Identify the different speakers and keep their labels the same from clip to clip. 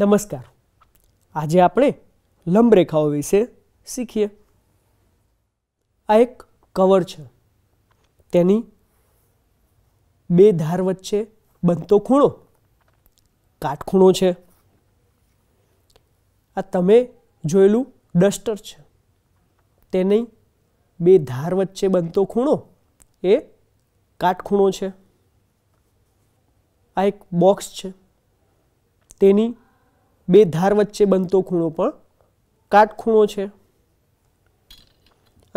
Speaker 1: નમસ્કાર આજે આપણે લંબરેખાઓ વિશે શીખીએ આ એક કવર છે તેની બે ધાર વચ્ચે બનતો ખૂણો કાટખૂણો છે આ તમે જોયેલું ડસ્ટર છે તેની બે ધાર વચ્ચે બનતો ખૂણો એ કાટખૂણો છે આ એક બોક્સ છે તેની બે ધાર વચ્ચે બનતો ખૂણો પણ કાટખૂણો છે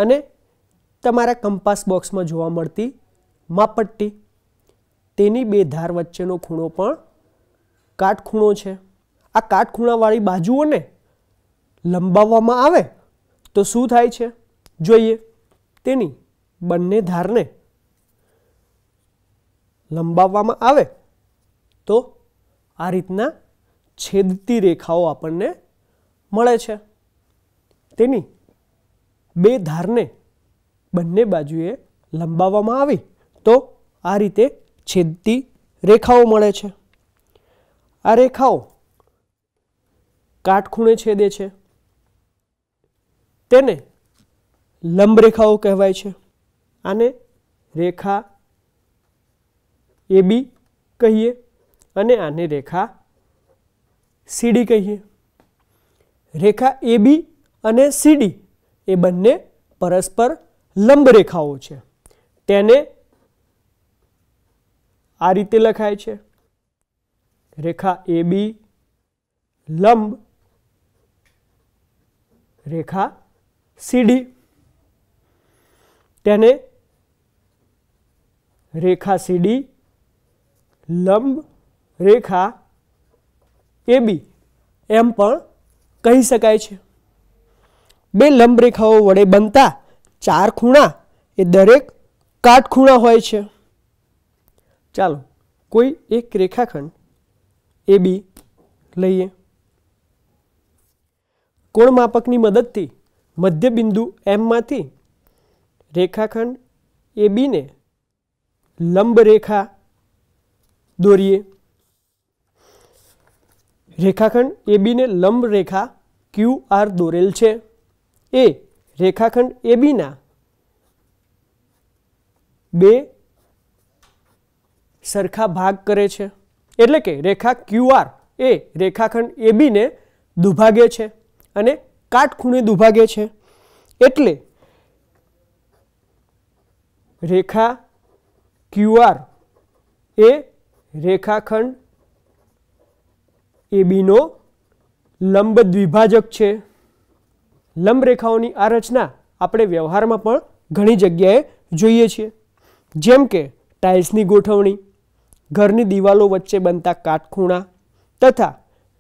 Speaker 1: અને તમારા કંપાસ બોક્સમાં જોવા મળતી માપટ્ટી તેની બે ધાર વચ્ચેનો ખૂણો પણ કાટખૂણો છે આ કાટખૂણાવાળી બાજુઓને લંબાવવામાં આવે તો શું થાય છે જોઈએ તેની બંને ધારને લંબાવવામાં આવે તો આ રીતના છેદતી રેખાઓ આપણને મળે છે તેની બે ધારને બંને બાજુએ લંબાવવામાં આવી તો આ રીતે છેદતી રેખાઓ મળે છે આ રેખાઓ કાટખૂણે છેદે છે તેને લંબ રેખાઓ કહેવાય છે આને રેખા એ બી કહીએ અને આને રેખા સીડી કહીએ રેખા એ બી અને સીડી એ બંને પરસ્પર લંબ રેખાઓ છે તેને આ રીતે લખાય છે રેખા એ બી લંબ રેખા સીડી તેને રેખા સીડી લંબ રેખા એ બી એમ પણ કહી શકાય છે બે લંબરેખાઓ વડે બનતા ચાર ખૂણા એ દરેક કાટખૂણા હોય છે ચાલો કોઈ એક રેખાખંડ એ બી લઈએ કોણ માપકની મદદથી મધ્યબિંદુ એમમાંથી રેખાખંડ એ બીને લંબરેખા દોરીએ રેખાખંડ એબીને લંબ રેખા ક્યુ આર દોરેલ છે એ રેખાખંડ એબીના બે સરખા ભાગ કરે છે એટલે કે રેખા ક્યુ આર એ રેખાખંડ એબીને દુભાગે છે અને કાટખૂણે દુભાગે છે એટલે રેખા ક્યુઆર એ રેખાખંડ એ બીનો લંબ દ્વિભાજક છે લંબરેખાઓની આ રચના આપણે વ્યવહારમાં પણ ઘણી જગ્યાએ જોઈએ છીએ જેમ કે ટાઇલ્સની ગોઠવણી ઘરની દિવાલો વચ્ચે બનતા કાટખૂણા તથા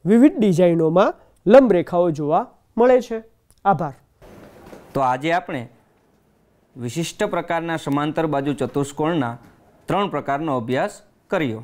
Speaker 1: વિવિધ ડિઝાઇનોમાં લંબરેખાઓ જોવા મળે છે આભાર તો આજે આપણે વિશિષ્ટ પ્રકારના સમાંતર બાજુ ચતુષ્કોણના ત્રણ પ્રકારનો અભ્યાસ કર્યો